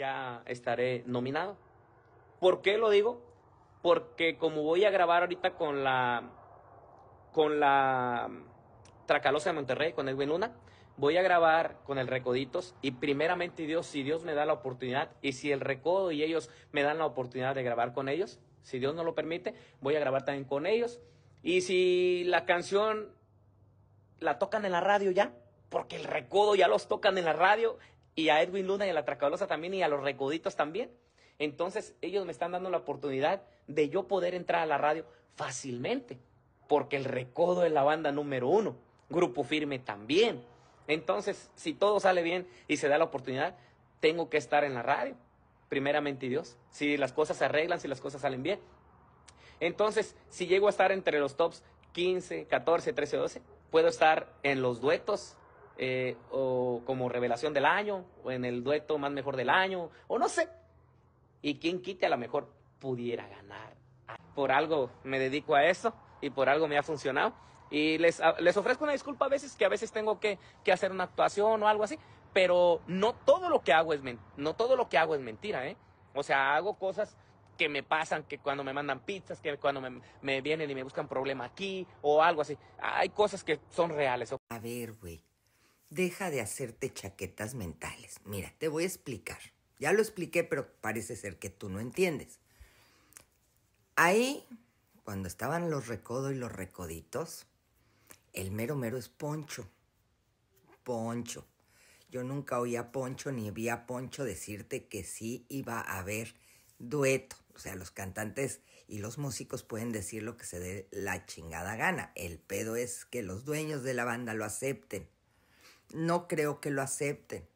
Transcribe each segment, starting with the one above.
ya estaré nominado. ¿Por qué lo digo? Porque como voy a grabar ahorita con la con la Tracalosa de Monterrey, con Edwin Luna, voy a grabar con el Recoditos y primeramente Dios, si Dios me da la oportunidad y si el Recodo y ellos me dan la oportunidad de grabar con ellos, si Dios no lo permite, voy a grabar también con ellos. Y si la canción la tocan en la radio ya, porque el recodo ya los tocan en la radio, y a Edwin Luna y a la Tracalosa también y a los Recoditos también. Entonces ellos me están dando la oportunidad de yo poder entrar a la radio fácilmente, porque el Recodo es la banda número uno, Grupo Firme también. Entonces, si todo sale bien y se da la oportunidad, tengo que estar en la radio, primeramente Dios. Si las cosas se arreglan, si las cosas salen bien. Entonces, si llego a estar entre los tops 15, 14, 13, 12, puedo estar en los duetos, eh, o como revelación del año, o en el dueto más mejor del año, o no sé. Y quien quite a lo mejor pudiera ganar. Por algo me dedico a eso y por algo me ha funcionado. Y les, les ofrezco una disculpa a veces que a veces tengo que, hacer una actuación o algo así, pero no todo lo que hago es, no todo lo que hago es mentira, ¿eh? O sea, hago cosas que me pasan, que cuando me mandan pizzas, que cuando me, me, vienen y me buscan problema aquí o algo así. Hay cosas que son reales. A ver, güey, deja de hacerte chaquetas mentales. Mira, te voy a explicar. Ya lo expliqué, pero parece ser que tú no entiendes. Ahí, cuando estaban los recodos y los recoditos, el mero mero es Poncho. Poncho. Yo nunca oía a Poncho ni vi a Poncho decirte que sí iba a haber dueto. O sea, los cantantes y los músicos pueden decir lo que se dé la chingada gana. El pedo es que los dueños de la banda lo acepten no creo que lo acepten.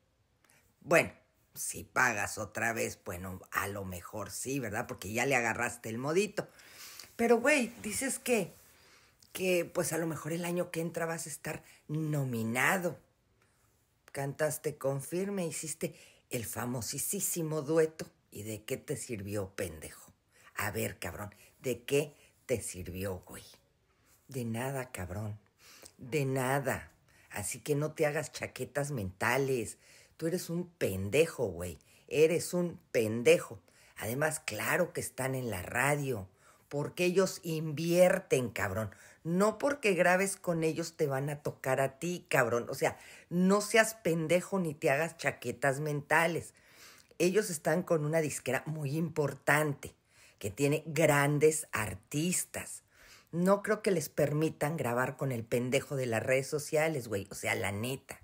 Bueno, si pagas otra vez, bueno, a lo mejor sí, ¿verdad? Porque ya le agarraste el modito. Pero, güey, dices que, que pues a lo mejor el año que entra vas a estar nominado. Cantaste con firme, hiciste el famosísimo dueto. ¿Y de qué te sirvió, pendejo? A ver, cabrón, ¿de qué te sirvió, güey? De nada, cabrón. De nada. Así que no te hagas chaquetas mentales. Tú eres un pendejo, güey. Eres un pendejo. Además, claro que están en la radio. Porque ellos invierten, cabrón. No porque grabes con ellos te van a tocar a ti, cabrón. O sea, no seas pendejo ni te hagas chaquetas mentales. Ellos están con una disquera muy importante, que tiene grandes artistas no creo que les permitan grabar con el pendejo de las redes sociales, güey. O sea, la neta.